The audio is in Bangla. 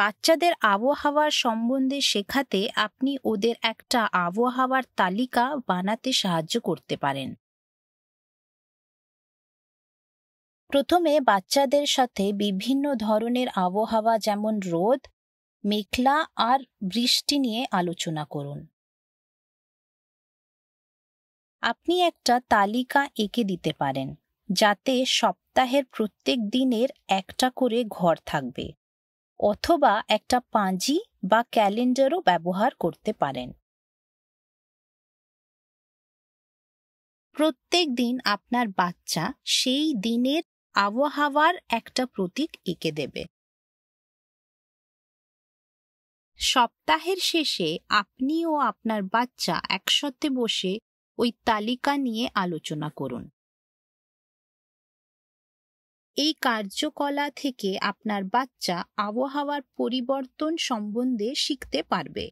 বাচ্চাদের আবহাওয়ার সম্বন্ধে শেখাতে আপনি ওদের একটা আবহাওয়ার তালিকা বানাতে সাহায্য করতে পারেন প্রথমে বাচ্চাদের সাথে বিভিন্ন ধরনের আবহাওয়া যেমন রোদ মেঘলা আর বৃষ্টি নিয়ে আলোচনা করুন আপনি একটা তালিকা এঁকে দিতে পারেন যাতে সপ্তাহের প্রত্যেক দিনের একটা করে ঘর থাকবে অথবা একটা পাঁজি বা ক্যালেন্ডারও ব্যবহার করতে পারেন প্রত্যেক দিন আপনার বাচ্চা সেই দিনের আবহাওয়ার একটা প্রতীক এঁকে দেবে সপ্তাহের শেষে আপনি ও আপনার বাচ্চা একসাথে বসে ওই তালিকা নিয়ে আলোচনা করুন এই কার্যকলা থেকে আপনার বাচ্চা আবহাওয়ার পরিবর্তন সম্বন্ধে শিখতে পারবে